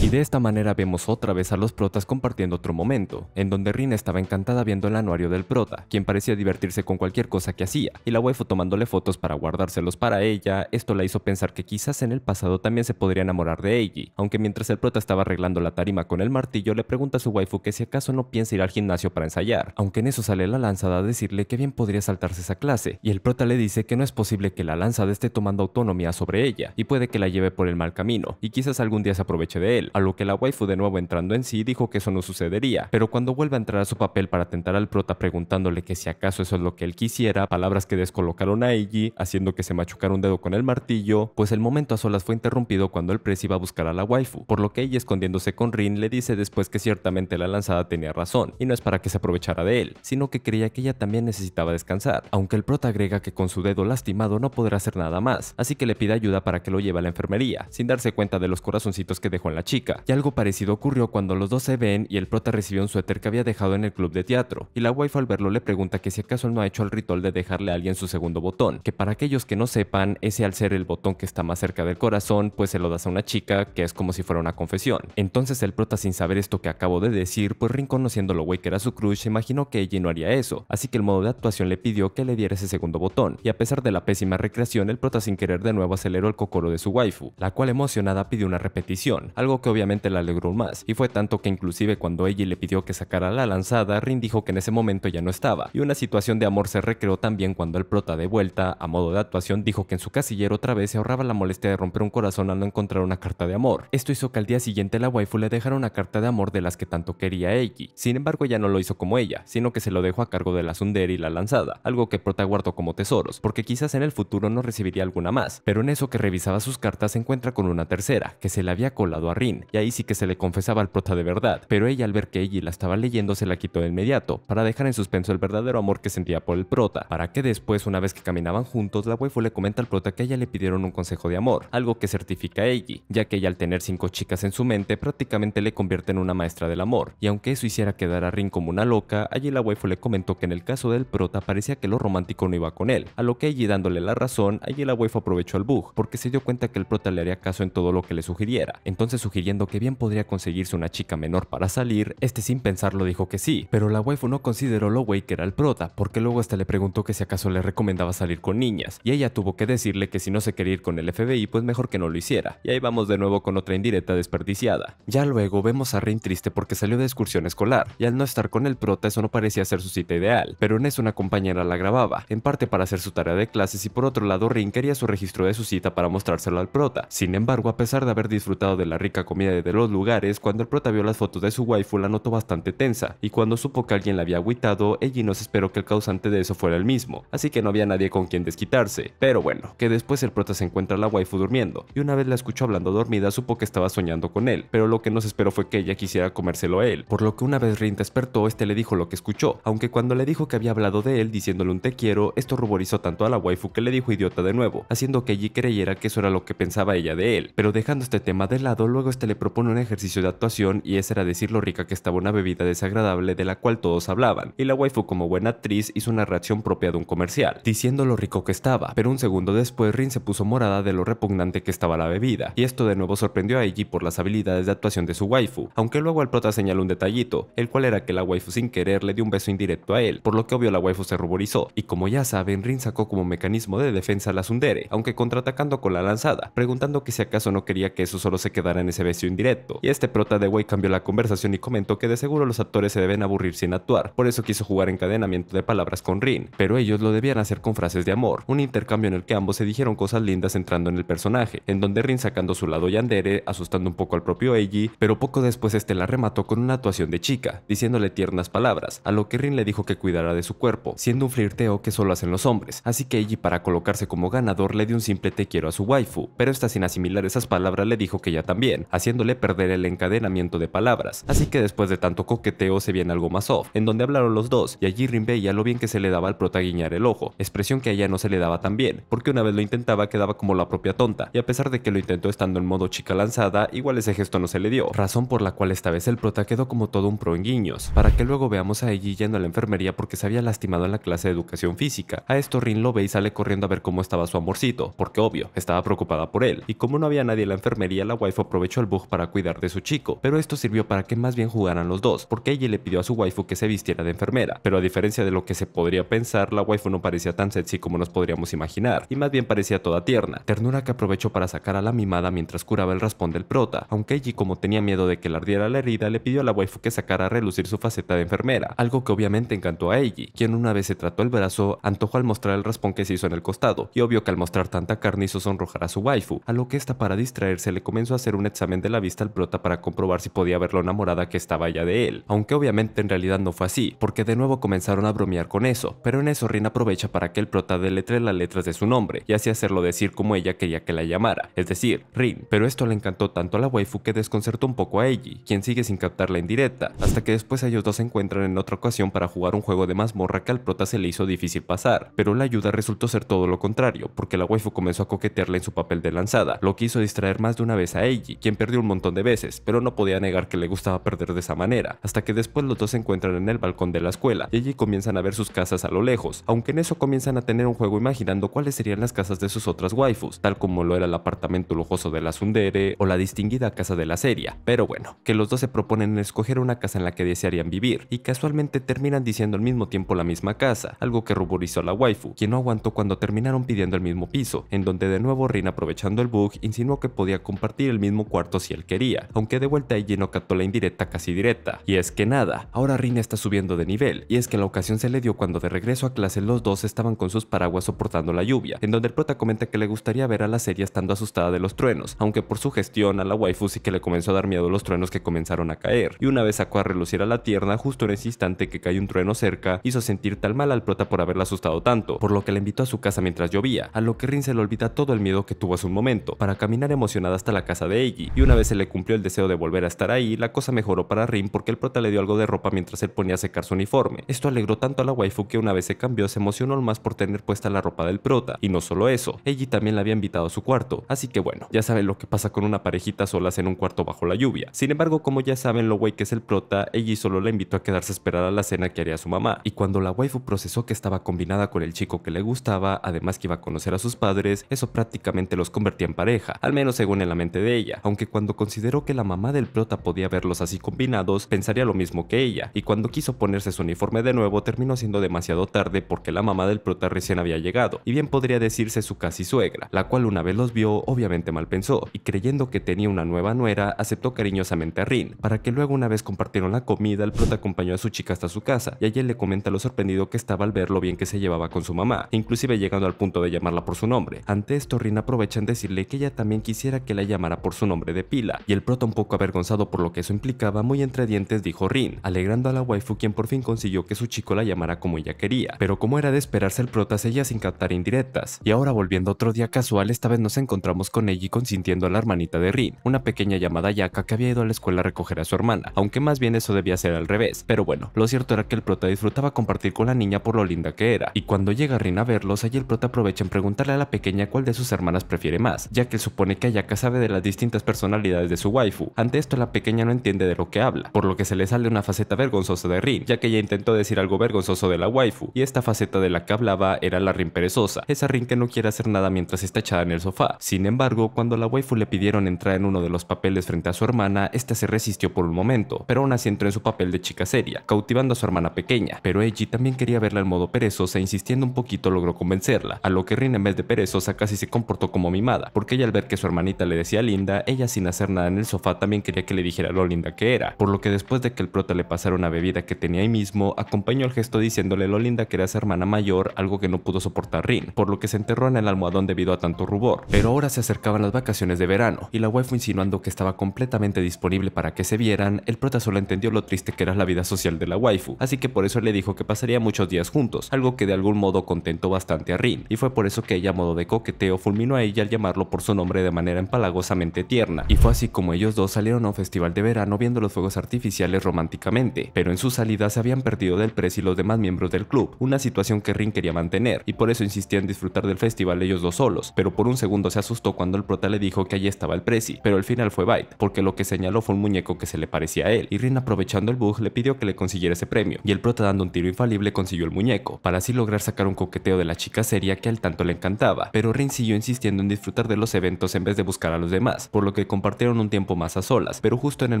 Y de esta manera vemos otra vez a los protas compartiendo otro momento, en donde Rina estaba encantada viendo el anuario del prota, quien parecía divertirse con cualquier cosa que hacía, y la waifu tomándole fotos para guardárselos para ella, esto la hizo pensar que quizás en el pasado también se podría enamorar de Eiji, aunque mientras el prota estaba arreglando la tarima con el martillo le pregunta a su waifu que si acaso no piensa ir al gimnasio para ensayar, aunque en eso sale la lanzada a decirle que bien podría saltarse esa clase, y el prota le dice dice que no es posible que la lanzada esté tomando autonomía sobre ella y puede que la lleve por el mal camino y quizás algún día se aproveche de él, a lo que la waifu de nuevo entrando en sí dijo que eso no sucedería, pero cuando vuelve a entrar a su papel para atentar al prota preguntándole que si acaso eso es lo que él quisiera, palabras que descolocaron a Eiji, haciendo que se machucara un dedo con el martillo, pues el momento a solas fue interrumpido cuando el presi iba a buscar a la waifu, por lo que ella escondiéndose con Rin le dice después que ciertamente la lanzada tenía razón, y no es para que se aprovechara de él, sino que creía que ella también necesitaba descansar, aunque el prota agrega que con su su dedo lastimado no podrá hacer nada más, así que le pide ayuda para que lo lleve a la enfermería, sin darse cuenta de los corazoncitos que dejó en la chica. Y algo parecido ocurrió cuando los dos se ven y el prota recibió un suéter que había dejado en el club de teatro, y la wife al verlo le pregunta que si acaso él no ha hecho el ritual de dejarle a alguien su segundo botón, que para aquellos que no sepan, ese al ser el botón que está más cerca del corazón, pues se lo das a una chica, que es como si fuera una confesión. Entonces el prota sin saber esto que acabo de decir, pues Rin lo güey que era su crush, imaginó que ella no haría eso, así que el modo de actuación le pidió que le diera ese segundo botón, y a pesar de la pésima recreación, el prota sin querer de nuevo aceleró el cocoro de su waifu, la cual emocionada pidió una repetición, algo que obviamente la alegró más, y fue tanto que inclusive cuando ella le pidió que sacara la lanzada, Rin dijo que en ese momento ya no estaba, y una situación de amor se recreó también cuando el prota de vuelta, a modo de actuación, dijo que en su casillero otra vez se ahorraba la molestia de romper un corazón al no encontrar una carta de amor. Esto hizo que al día siguiente la waifu le dejara una carta de amor de las que tanto quería Eiji, Sin embargo, ya no lo hizo como ella, sino que se lo dejó a cargo de la sundera y la lanzada, algo que prota guardó como tesoro porque quizás en el futuro no recibiría alguna más, pero en eso que revisaba sus cartas se encuentra con una tercera, que se le había colado a Rin, y ahí sí que se le confesaba al prota de verdad, pero ella al ver que Eiji la estaba leyendo se la quitó de inmediato, para dejar en suspenso el verdadero amor que sentía por el prota, para que después, una vez que caminaban juntos, la waifu le comenta al prota que ella le pidieron un consejo de amor, algo que certifica a Eiji, ya que ella al tener cinco chicas en su mente prácticamente le convierte en una maestra del amor, y aunque eso hiciera quedar a Rin como una loca, allí la waifu le comentó que en el caso del prota parecía que lo romántico no iba con él, a lo que allí dándole la razón, allí la waifu aprovechó el bug, porque se dio cuenta que el prota le haría caso en todo lo que le sugiriera. Entonces sugiriendo que bien podría conseguirse una chica menor para salir, este sin pensarlo dijo que sí, pero la waifu no consideró lo wey que era el prota, porque luego hasta le preguntó que si acaso le recomendaba salir con niñas, y ella tuvo que decirle que si no se quería ir con el FBI, pues mejor que no lo hiciera. Y ahí vamos de nuevo con otra indirecta desperdiciada. Ya luego vemos a Rin triste porque salió de excursión escolar, y al no estar con el prota eso no parecía ser su cita ideal, pero en eso una compañera la grababa, en parte para hacer su tarea de clases y por otro lado Rin quería su registro de su cita para mostrárselo al prota. Sin embargo, a pesar de haber disfrutado de la rica comida de los lugares, cuando el prota vio las fotos de su waifu la notó bastante tensa, y cuando supo que alguien la había agüitado, ella no se esperó que el causante de eso fuera el mismo, así que no había nadie con quien desquitarse. Pero bueno, que después el prota se encuentra a la waifu durmiendo, y una vez la escuchó hablando dormida supo que estaba soñando con él, pero lo que no se esperó fue que ella quisiera comérselo a él, por lo que una vez Rin despertó, este le dijo lo que escuchó, aunque cuando le dijo que había hablado de él diciéndole un te quiero, esto ruborizó tanto a la waifu que le dijo idiota de nuevo, haciendo que allí creyera que eso era lo que pensaba ella de él. Pero dejando este tema de lado, luego este le propone un ejercicio de actuación y ese era decir lo rica que estaba una bebida desagradable de la cual todos hablaban, y la waifu como buena actriz hizo una reacción propia de un comercial, diciendo lo rico que estaba, pero un segundo después Rin se puso morada de lo repugnante que estaba la bebida, y esto de nuevo sorprendió a Eiji por las habilidades de actuación de su waifu, aunque luego el prota señaló un detallito, el cual era que la waifu sin querer le dio un beso indirecto a él, por lo que obvio la waifu se ruborizó, y como ya saben, Rin sacó como mecanismo de defensa la Sundere, aunque contraatacando con la lanzada, preguntando que si acaso no quería que eso solo se quedara en ese beso indirecto. Y este prota de Wei cambió la conversación y comentó que de seguro los actores se deben aburrir sin actuar, por eso quiso jugar encadenamiento de palabras con Rin, pero ellos lo debían hacer con frases de amor, un intercambio en el que ambos se dijeron cosas lindas entrando en el personaje, en donde Rin sacando su lado yandere, asustando un poco al propio Eiji, pero poco después este la remató con una actuación de chica, diciéndole tiernas palabras, a lo que Rin le dijo que cuidara de su cuerpo, siendo un flirteo que solo hacen los hombres así que Eiji para colocarse como ganador le dio un simple te quiero a su waifu, pero esta sin asimilar esas palabras le dijo que ella también, haciéndole perder el encadenamiento de palabras, así que después de tanto coqueteo se viene algo más off, en donde hablaron los dos, y allí Rin veía lo bien que se le daba al prota guiñar el ojo, expresión que a ella no se le daba tan bien, porque una vez lo intentaba quedaba como la propia tonta, y a pesar de que lo intentó estando en modo chica lanzada, igual ese gesto no se le dio, razón por la cual esta vez el prota quedó como todo un pro en guiños, para que luego veamos a Eiji yendo a la enfermería porque se había lastimado en la clase de educación física, a esto Rin lo ve y sale corriendo a ver cómo estaba su amorcito, porque obvio, estaba preocupada por él. Y como no había nadie en la enfermería, la waifu aprovechó el bug para cuidar de su chico, pero esto sirvió para que más bien jugaran los dos, porque ella le pidió a su waifu que se vistiera de enfermera, pero a diferencia de lo que se podría pensar, la waifu no parecía tan sexy como nos podríamos imaginar, y más bien parecía toda tierna, ternura que aprovechó para sacar a la mimada mientras curaba el raspón del prota, aunque ella como tenía miedo de que le ardiera la herida, le pidió a la waifu que sacara a relucir su faceta de enfermera, algo que obviamente encantó a Eiji, quien una vez se trató el brazo, antojó al mostrar el raspón que se hizo en el costado, y obvio que al mostrar tanta carne hizo sonrojar a su waifu, a lo que esta para distraerse le comenzó a hacer un examen de la vista al prota para comprobar si podía ver la enamorada que estaba allá de él, aunque obviamente en realidad no fue así, porque de nuevo comenzaron a bromear con eso, pero en eso Rin aprovecha para que el prota deletre las letras de su nombre, y así hacerlo decir como ella quería que la llamara, es decir, Rin, pero esto le encantó tanto a la waifu que desconcertó un poco a Eiji, quien sigue sin captarla la indirecta, hasta que después ellos dos se encuentran en otra ocasión para jugar un juego de mazmorra que al prota se le hizo difícil pasar, pero la ayuda resultó ser todo lo contrario, porque la waifu comenzó a coquetearle en su papel de lanzada, lo que hizo distraer más de una vez a Eiji, quien perdió un montón de veces, pero no podía negar que le gustaba perder de esa manera, hasta que después los dos se encuentran en el balcón de la escuela, y allí comienzan a ver sus casas a lo lejos, aunque en eso comienzan a tener un juego imaginando cuáles serían las casas de sus otras waifus, tal como lo era el apartamento lujoso de la Sundere o la distinguida casa de la serie, pero bueno, que los dos se proponen escoger una casa en la que desearían vivir, y casualmente terminan diciendo al mismo tiempo la misma casa, algo que ruborizó a la waifu, que quien no aguantó cuando terminaron pidiendo el mismo piso, en donde de nuevo Rin aprovechando el bug insinuó que podía compartir el mismo cuarto si él quería, aunque de vuelta Eiji no captó la indirecta casi directa. Y es que nada, ahora Rin está subiendo de nivel, y es que la ocasión se le dio cuando de regreso a clase los dos estaban con sus paraguas soportando la lluvia, en donde el prota comenta que le gustaría ver a la serie estando asustada de los truenos, aunque por su gestión a la waifu sí que le comenzó a dar miedo los truenos que comenzaron a caer, y una vez sacó a relucir a la tierna justo en ese instante que cayó un trueno cerca, hizo sentir tal mal al prota por haberla asustado tanto, por lo que la invitó a su casa mientras llovía, a lo que Rin se le olvida todo el miedo que tuvo hace un momento, para caminar emocionada hasta la casa de Eiji, y una vez se le cumplió el deseo de volver a estar ahí, la cosa mejoró para Rin porque el prota le dio algo de ropa mientras él ponía a secar su uniforme. Esto alegró tanto a la waifu que una vez se cambió se emocionó más por tener puesta la ropa del prota, y no solo eso, Eiji también la había invitado a su cuarto, así que bueno, ya saben lo que pasa con una parejita solas en un cuarto bajo la lluvia. Sin embargo, como ya saben lo güey que es el prota, Eiji solo la invitó a quedarse a esperar a la cena que haría su mamá, y cuando la waifu procesó que estaba combinada con el chico que le gustaba, además que iba a conocer a sus padres, eso prácticamente los convertía en pareja, al menos según en la mente de ella, aunque cuando consideró que la mamá del prota podía verlos así combinados, pensaría lo mismo que ella, y cuando quiso ponerse su uniforme de nuevo terminó siendo demasiado tarde porque la mamá del prota recién había llegado, y bien podría decirse su casi suegra, la cual una vez los vio obviamente mal pensó, y creyendo que tenía una nueva nuera, aceptó cariñosamente a Rin, para que luego una vez compartieron la comida, el prota acompañó a su chica hasta su casa, y allí le comenta lo sorprendido que estaba al ver lo bien que se llevaba con su mamá, inclusive llegando al punto de llamarla por su nombre. Ante esto, Rin aprovecha en decirle que ella también quisiera que la llamara por su nombre de pila, y el prota un poco avergonzado por lo que eso implicaba, muy entre dientes dijo Rin, alegrando a la waifu quien por fin consiguió que su chico la llamara como ella quería. Pero como era de esperarse, el prota ella sin captar indirectas, y ahora volviendo otro día casual, esta vez nos encontramos con ella y consintiendo a la hermanita de Rin, una pequeña llamada Yaka que había ido a la escuela a recoger a su hermana, aunque más bien eso debía ser al revés, pero bueno, lo cierto era que el prota disfrutaba compartir con la niña por lo linda que era, y cuando ya llega Rin a verlos, allí el prota aprovecha en preguntarle a la pequeña cuál de sus hermanas prefiere más, ya que él supone que Ayaka sabe de las distintas personalidades de su waifu. Ante esto la pequeña no entiende de lo que habla, por lo que se le sale una faceta vergonzosa de Rin, ya que ella intentó decir algo vergonzoso de la waifu, y esta faceta de la que hablaba era la Rin perezosa, esa Rin que no quiere hacer nada mientras está echada en el sofá. Sin embargo, cuando la waifu le pidieron entrar en uno de los papeles frente a su hermana, esta se resistió por un momento, pero aún así entró en su papel de chica seria, cautivando a su hermana pequeña, pero Eiji también quería verla en modo perezosa insistiendo un poquito logró convencerla, a lo que Rin en vez de perezosa casi se comportó como mimada, porque ella al ver que su hermanita le decía linda, ella sin hacer nada en el sofá también quería que le dijera lo linda que era, por lo que después de que el prota le pasara una bebida que tenía ahí mismo, acompañó el gesto diciéndole lo linda que era su hermana mayor, algo que no pudo soportar Rin, por lo que se enterró en el almohadón debido a tanto rubor. Pero ahora se acercaban las vacaciones de verano, y la waifu insinuando que estaba completamente disponible para que se vieran, el prota solo entendió lo triste que era la vida social de la waifu, así que por eso le dijo que pasaría muchos días juntos, algo que de algún modo contento bastante a Rin, y fue por eso que ella a modo de coqueteo fulminó a ella al llamarlo por su nombre de manera empalagosamente tierna, y fue así como ellos dos salieron a un festival de verano viendo los fuegos artificiales románticamente, pero en su salida se habían perdido del preci y los demás miembros del club, una situación que Rin quería mantener, y por eso insistía en disfrutar del festival ellos dos solos, pero por un segundo se asustó cuando el prota le dijo que allí estaba el Prezi, pero al final fue Byte, porque lo que señaló fue un muñeco que se le parecía a él, y Rin aprovechando el bug le pidió que le consiguiera ese premio, y el prota dando un tiro infalible consiguió el muñeco, para así lograr sacar un coqueteo de la chica seria que al tanto le encantaba, pero Rin siguió insistiendo en disfrutar de los eventos en vez de buscar a los demás, por lo que compartieron un tiempo más a solas, pero justo en el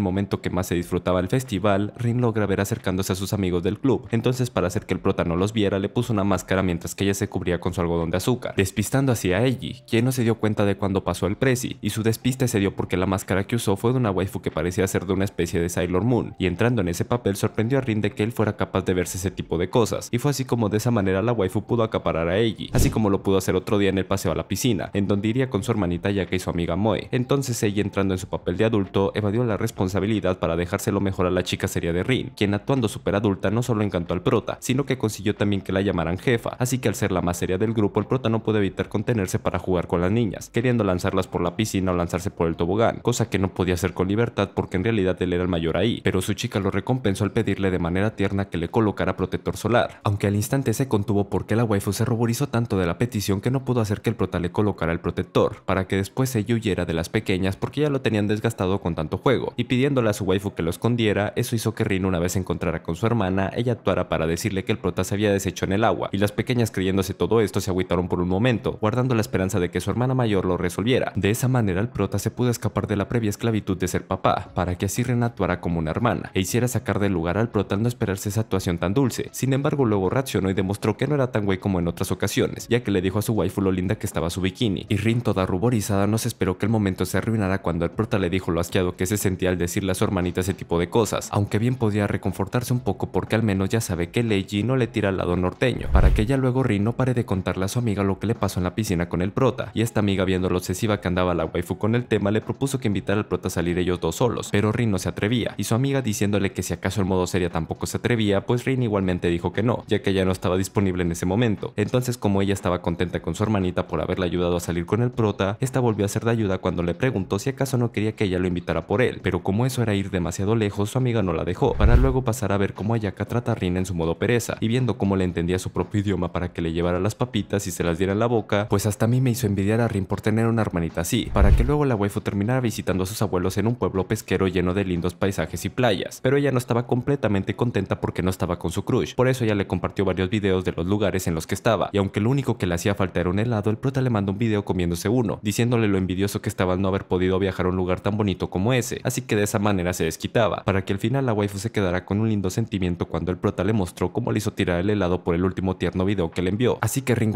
momento que más se disfrutaba el festival, Rin logra ver acercándose a sus amigos del club, entonces para hacer que el prota no los viera le puso una máscara mientras que ella se cubría con su algodón de azúcar, despistando así a Eiji, quien no se dio cuenta de cuando pasó el prezi, y su despiste se dio porque la máscara que usó fue de una waifu que parecía ser de una especie de Sailor Moon, y entrando en ese papel sorprendió a Rin de que él fuera capaz de verse ese tipo de cosas, y fue así como de esa manera la waifu pudo acaparar a ella, así como lo pudo hacer otro día en el paseo a la piscina, en donde iría con su hermanita Yaka y su amiga Moe. Entonces ella, entrando en su papel de adulto, evadió la responsabilidad para dejárselo mejor a la chica seria de Rin, quien actuando super adulta no solo encantó al prota, sino que consiguió también que la llamaran jefa, así que al ser la más seria del grupo, el prota no pudo evitar contenerse para jugar con las niñas, queriendo lanzarlas por la piscina o lanzarse por el tobogán, cosa que no podía hacer con libertad porque en realidad él era el mayor ahí, pero su chica lo recompensó al pedirle de manera tierna que le colocara protector solar, aunque al instante se contuvo por que la waifu se ruborizó tanto de la petición que no pudo hacer que el prota le colocara el protector, para que después ella huyera de las pequeñas porque ya lo tenían desgastado con tanto juego, y pidiéndole a su waifu que lo escondiera, eso hizo que Rin una vez se encontrara con su hermana, ella actuara para decirle que el prota se había deshecho en el agua, y las pequeñas creyéndose todo esto se agüitaron por un momento, guardando la esperanza de que su hermana mayor lo resolviera. De esa manera el prota se pudo escapar de la previa esclavitud de ser papá, para que así Rin actuara como una hermana, e hiciera sacar del lugar al prota al no esperarse esa actuación tan dulce. Sin embargo luego reaccionó y demostró que no era tan güey como en otras ocasiones, ya que le dijo a su waifu lo linda que estaba su bikini, y Rin toda ruborizada no se esperó que el momento se arruinara cuando el prota le dijo lo asqueado que se sentía al decirle a su hermanita ese tipo de cosas, aunque bien podía reconfortarse un poco porque al menos ya sabe que Leiji no le tira al lado norteño, para que ya luego Rin no pare de contarle a su amiga lo que le pasó en la piscina con el prota, y esta amiga viendo lo obsesiva que andaba la waifu con el tema le propuso que invitara al prota a salir ellos dos solos, pero Rin no se atrevía, y su amiga diciéndole que si acaso el modo seria tampoco se atrevía, pues Rin igualmente dijo que no, ya que ya no estaba disponible en ese momento. Entonces, como ella estaba contenta con su hermanita por haberla ayudado a salir con el prota, esta volvió a ser de ayuda cuando le preguntó si acaso no quería que ella lo invitara por él, pero como eso era ir demasiado lejos, su amiga no la dejó, para luego pasar a ver cómo Ayaka trata a Rin en su modo pereza, y viendo cómo le entendía su propio idioma para que le llevara las papitas y se las diera en la boca, pues hasta a mí me hizo envidiar a Rin por tener una hermanita así, para que luego la waifu terminara visitando a sus abuelos en un pueblo pesquero lleno de lindos paisajes y playas, pero ella no estaba completamente contenta porque no estaba con su crush, por eso ella le compartió varios videos de los lugares en los que estaba, y aunque lo único que le hacía falta era un helado, el prota le mandó un video comiéndose uno, diciéndole lo envidioso que estaba al no haber podido viajar a un lugar tan bonito como ese, así que de esa manera se desquitaba, para que al final la waifu se quedara con un lindo sentimiento cuando el prota le mostró cómo le hizo tirar el helado por el último tierno video que le envió. Así que Rin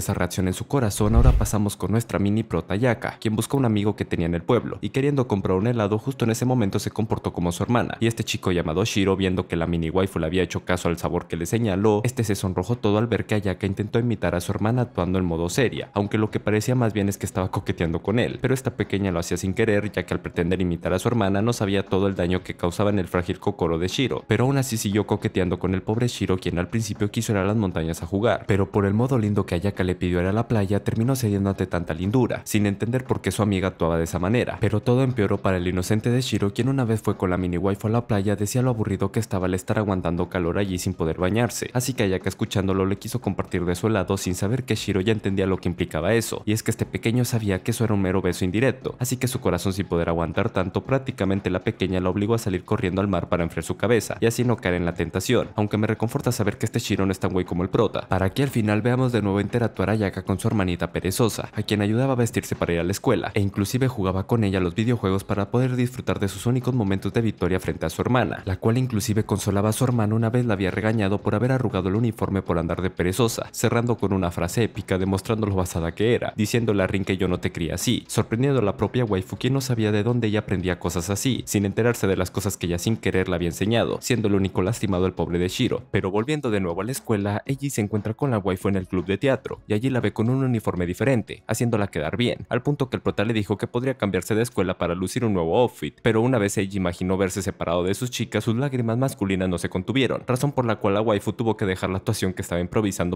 esa reacción en su corazón, ahora pasamos con nuestra mini prota Yaka, quien buscó un amigo que tenía en el pueblo, y queriendo comprar un helado, justo en ese momento se comportó como su hermana, y este chico llamado Shiro, viendo que la mini waifu le había hecho caso al sabor que le señaló, este se sonrojó todo al ver que Ayaka intentó imitar a su hermana actuando en modo seria, aunque lo que parecía más bien es que estaba coqueteando con él, pero esta pequeña lo hacía sin querer ya que al pretender imitar a su hermana no sabía todo el daño que causaba en el frágil Kokoro de Shiro, pero aún así siguió coqueteando con el pobre Shiro quien al principio quiso ir a las montañas a jugar, pero por el modo lindo que Ayaka le pidió ir a la playa terminó cediendo ante tanta lindura, sin entender por qué su amiga actuaba de esa manera, pero todo empeoró para el inocente de Shiro quien una vez fue con la mini wife a la playa decía lo aburrido que estaba al estar aguantando calor allí sin poder bañarse, así que Ayaka escuchándolo le quiso compartir de su lado sin saber que Shiro ya entendía lo que implicaba eso, y es que este pequeño sabía que eso era un mero beso indirecto, así que su corazón sin poder aguantar tanto, prácticamente la pequeña la obligó a salir corriendo al mar para enfriar su cabeza, y así no caer en la tentación, aunque me reconforta saber que este Shiro no es tan güey como el prota, para que al final veamos de nuevo interactuar a Yaka con su hermanita perezosa, a quien ayudaba a vestirse para ir a la escuela, e inclusive jugaba con ella los videojuegos para poder disfrutar de sus únicos momentos de victoria frente a su hermana, la cual inclusive consolaba a su hermano una vez la había regañado por haber arrugado el uniforme por andar de perezosa, cerrando con una frase épica demostrando lo basada que era, diciéndole a Rin que yo no te cría así, sorprendiendo a la propia waifu quien no sabía de dónde ella aprendía cosas así, sin enterarse de las cosas que ella sin querer le había enseñado, siendo el único lastimado el pobre de Shiro. Pero volviendo de nuevo a la escuela, Eiji se encuentra con la waifu en el club de teatro, y allí la ve con un uniforme diferente, haciéndola quedar bien, al punto que el prota le dijo que podría cambiarse de escuela para lucir un nuevo outfit, pero una vez Eiji imaginó verse separado de sus chicas, sus lágrimas masculinas no se contuvieron, razón por la cual la waifu tuvo que dejar la actuación que estaba en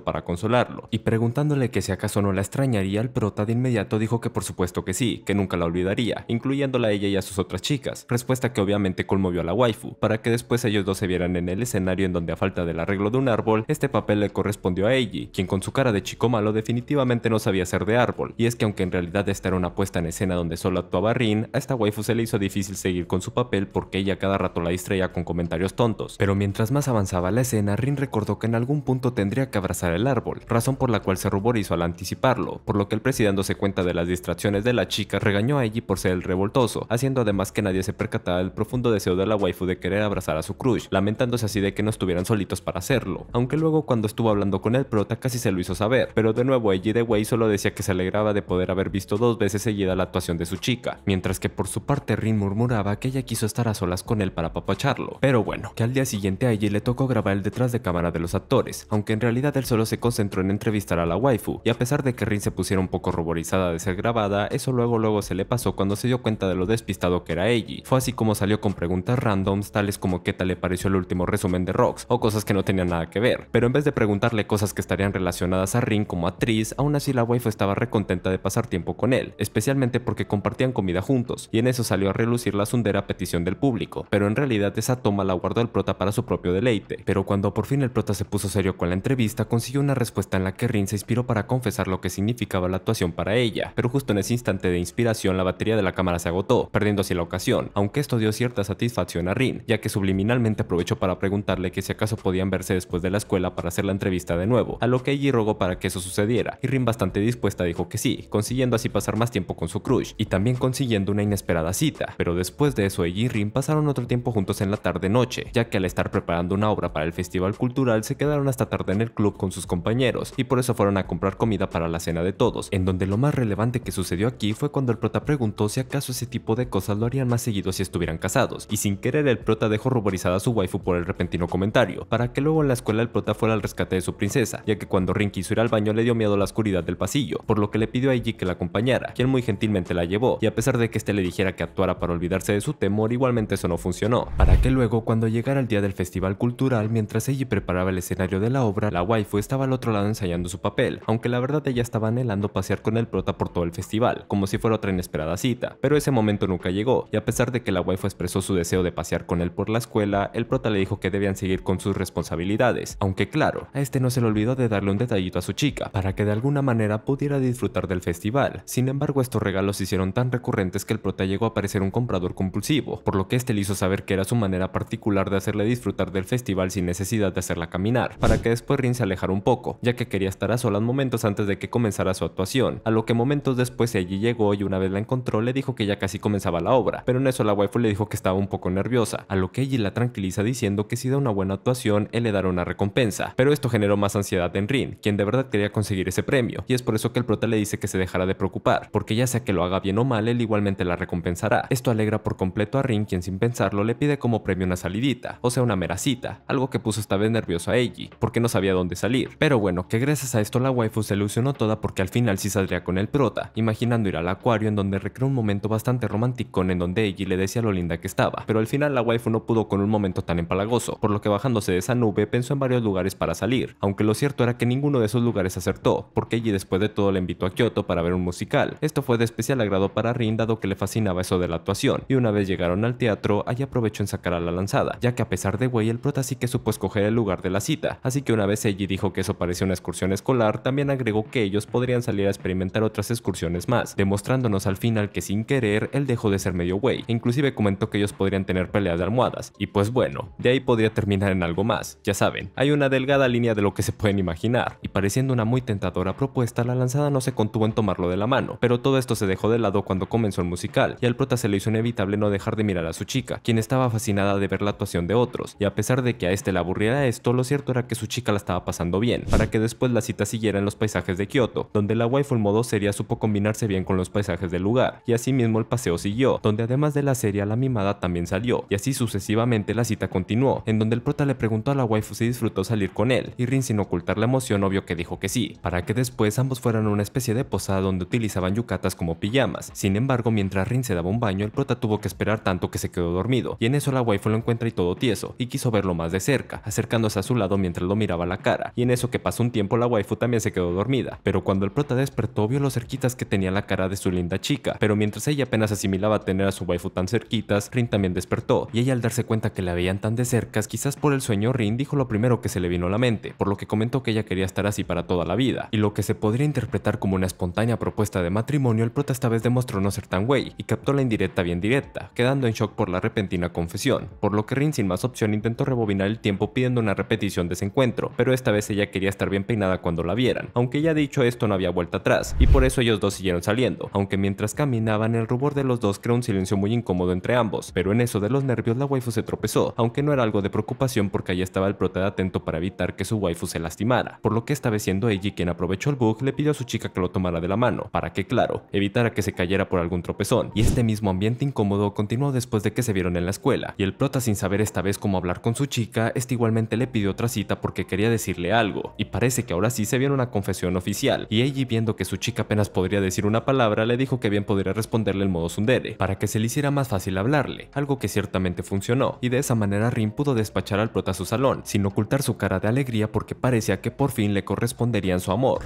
para consolarlo, y preguntándole que si acaso no la extrañaría, el prota de inmediato dijo que por supuesto que sí, que nunca la olvidaría, incluyéndola a ella y a sus otras chicas, respuesta que obviamente conmovió a la waifu, para que después ellos dos se vieran en el escenario en donde a falta del arreglo de un árbol, este papel le correspondió a Eiji, quien con su cara de chico malo definitivamente no sabía ser de árbol, y es que aunque en realidad esta era una puesta en escena donde solo actuaba Rin, a esta waifu se le hizo difícil seguir con su papel porque ella cada rato la distraía con comentarios tontos, pero mientras más avanzaba la escena, Rin recordó que en algún punto tendría que abrazar el árbol, razón por la cual se ruborizó al anticiparlo, por lo que el presidente dándose cuenta de las distracciones de la chica regañó a Eiji por ser el revoltoso, haciendo además que nadie se percatara del profundo deseo de la waifu de querer abrazar a su crush, lamentándose así de que no estuvieran solitos para hacerlo, aunque luego cuando estuvo hablando con el prota casi se lo hizo saber, pero de nuevo Eiji de Wei solo decía que se alegraba de poder haber visto dos veces seguida la actuación de su chica, mientras que por su parte Rin murmuraba que ella quiso estar a solas con él para papacharlo, pero bueno, que al día siguiente a Eiji le tocó grabar el detrás de cámara de los actores, aunque en realidad del solo se concentró en entrevistar a la waifu, y a pesar de que Rin se pusiera un poco ruborizada de ser grabada, eso luego luego se le pasó cuando se dio cuenta de lo despistado que era ella. Fue así como salió con preguntas randoms tales como qué tal le pareció el último resumen de rocks o cosas que no tenían nada que ver, pero en vez de preguntarle cosas que estarían relacionadas a Rin como actriz, aún así la waifu estaba recontenta de pasar tiempo con él, especialmente porque compartían comida juntos, y en eso salió a relucir la sundera petición del público, pero en realidad esa toma la guardó el prota para su propio deleite, pero cuando por fin el prota se puso serio con la entrevista, consiguió una respuesta en la que Rin se inspiró para confesar lo que significaba la actuación para ella, pero justo en ese instante de inspiración la batería de la cámara se agotó, perdiendo así la ocasión, aunque esto dio cierta satisfacción a Rin, ya que subliminalmente aprovechó para preguntarle que si acaso podían verse después de la escuela para hacer la entrevista de nuevo, a lo que ella rogó para que eso sucediera, y Rin bastante dispuesta dijo que sí, consiguiendo así pasar más tiempo con su crush, y también consiguiendo una inesperada cita, pero después de eso ella y Rin pasaron otro tiempo juntos en la tarde-noche, ya que al estar preparando una obra para el festival cultural se quedaron hasta tarde en el club con sus compañeros y por eso fueron a comprar comida para la cena de todos, en donde lo más relevante que sucedió aquí fue cuando el prota preguntó si acaso ese tipo de cosas lo harían más seguido si estuvieran casados, y sin querer el prota dejó ruborizada a su waifu por el repentino comentario, para que luego en la escuela el prota fuera al rescate de su princesa, ya que cuando Rin quiso ir al baño le dio miedo a la oscuridad del pasillo, por lo que le pidió a Eiji que la acompañara, quien muy gentilmente la llevó, y a pesar de que este le dijera que actuara para olvidarse de su temor, igualmente eso no funcionó, para que luego cuando llegara el día del festival cultural, mientras Eiji preparaba el escenario de la obra, la waifu estaba al otro lado ensayando su papel, aunque la verdad ella estaba anhelando pasear con el prota por todo el festival, como si fuera otra inesperada cita, pero ese momento nunca llegó, y a pesar de que la waifu expresó su deseo de pasear con él por la escuela, el prota le dijo que debían seguir con sus responsabilidades, aunque claro, a este no se le olvidó de darle un detallito a su chica, para que de alguna manera pudiera disfrutar del festival. Sin embargo, estos regalos se hicieron tan recurrentes que el prota llegó a parecer un comprador compulsivo, por lo que este le hizo saber que era su manera particular de hacerle disfrutar del festival sin necesidad de hacerla caminar, para que después Rin alejar un poco, ya que quería estar a solas momentos antes de que comenzara su actuación, a lo que momentos después Eiji llegó y una vez la encontró le dijo que ya casi comenzaba la obra, pero en eso la waifu le dijo que estaba un poco nerviosa, a lo que Eiji la tranquiliza diciendo que si da una buena actuación él le dará una recompensa, pero esto generó más ansiedad en Rin, quien de verdad quería conseguir ese premio, y es por eso que el prota le dice que se dejara de preocupar, porque ya sea que lo haga bien o mal, él igualmente la recompensará. Esto alegra por completo a Rin, quien sin pensarlo le pide como premio una salidita, o sea una meracita, algo que puso esta vez nervioso a Eiji, porque no sabía dónde de salir. Pero bueno, que gracias a esto la waifu se ilusionó toda porque al final sí saldría con el prota, imaginando ir al acuario en donde recreó un momento bastante romántico en donde ella le decía lo linda que estaba, pero al final la waifu no pudo con un momento tan empalagoso, por lo que bajándose de esa nube pensó en varios lugares para salir, aunque lo cierto era que ninguno de esos lugares acertó, porque Eggy después de todo le invitó a Kyoto para ver un musical. Esto fue de especial agrado para Rin dado que le fascinaba eso de la actuación, y una vez llegaron al teatro, ella aprovechó en sacar a la lanzada, ya que a pesar de Wei el prota sí que supo escoger el lugar de la cita, así que una vez ella y dijo que eso parecía una excursión escolar, también agregó que ellos podrían salir a experimentar otras excursiones más, demostrándonos al final que sin querer él dejó de ser medio güey. inclusive comentó que ellos podrían tener peleas de almohadas. Y pues bueno, de ahí podría terminar en algo más. Ya saben, hay una delgada línea de lo que se pueden imaginar. Y pareciendo una muy tentadora propuesta, la lanzada no se contuvo en tomarlo de la mano. Pero todo esto se dejó de lado cuando comenzó el musical, y al prota se le hizo inevitable no dejar de mirar a su chica, quien estaba fascinada de ver la actuación de otros. Y a pesar de que a este le aburriera esto, lo cierto era que su chica la estaba pasando bien, para que después la cita siguiera en los paisajes de Kioto, donde la waifu modo seria supo combinarse bien con los paisajes del lugar, y así mismo el paseo siguió, donde además de la serie la mimada también salió, y así sucesivamente la cita continuó, en donde el prota le preguntó a la waifu si disfrutó salir con él, y Rin sin ocultar la emoción obvio que dijo que sí, para que después ambos fueran a una especie de posada donde utilizaban yucatas como pijamas, sin embargo mientras Rin se daba un baño el prota tuvo que esperar tanto que se quedó dormido, y en eso la waifu lo encuentra y todo tieso, y quiso verlo más de cerca, acercándose a su lado mientras lo miraba la cara, y en eso que pasó un tiempo la waifu también se quedó dormida, pero cuando el prota despertó vio los cerquitas que tenía la cara de su linda chica, pero mientras ella apenas asimilaba tener a su waifu tan cerquitas, Rin también despertó, y ella al darse cuenta que la veían tan de cerca, quizás por el sueño Rin dijo lo primero que se le vino a la mente, por lo que comentó que ella quería estar así para toda la vida, y lo que se podría interpretar como una espontánea propuesta de matrimonio, el prota esta vez demostró no ser tan güey, y captó la indirecta bien directa, quedando en shock por la repentina confesión, por lo que Rin sin más opción intentó rebobinar el tiempo pidiendo una repetición de ese encuentro, pero este esta vez ella quería estar bien peinada cuando la vieran, aunque ya dicho esto no había vuelta atrás, y por eso ellos dos siguieron saliendo, aunque mientras caminaban el rubor de los dos creó un silencio muy incómodo entre ambos, pero en eso de los nervios la waifu se tropezó, aunque no era algo de preocupación porque allí estaba el prota de atento para evitar que su waifu se lastimara, por lo que esta vez siendo Eiji quien aprovechó el bug, le pidió a su chica que lo tomara de la mano, para que claro, evitara que se cayera por algún tropezón, y este mismo ambiente incómodo continuó después de que se vieron en la escuela, y el prota sin saber esta vez cómo hablar con su chica, este igualmente le pidió otra cita porque quería decir algo, y parece que ahora sí se viene una confesión oficial, y ella viendo que su chica apenas podría decir una palabra, le dijo que bien podría responderle en modo sundere, para que se le hiciera más fácil hablarle, algo que ciertamente funcionó, y de esa manera Rin pudo despachar al prota a su salón, sin ocultar su cara de alegría porque parecía que por fin le corresponderían su amor.